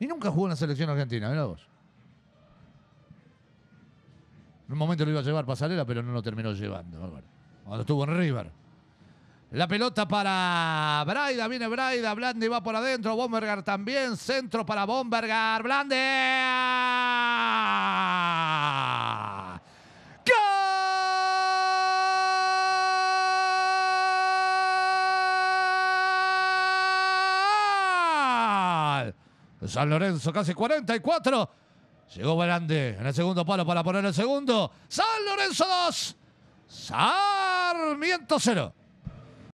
Y nunca jugó en la selección argentina, mirá vos. En un momento lo iba a llevar Pasarela, pero no lo terminó llevando, cuando estuvo en River. La pelota para Braida, viene Braida, Blandi va por adentro, Bombergar también, centro para Bombergar, Blandi. San Lorenzo, casi 44. Llegó Grande en el segundo palo para poner el segundo. San Lorenzo 2. Sarmiento 0.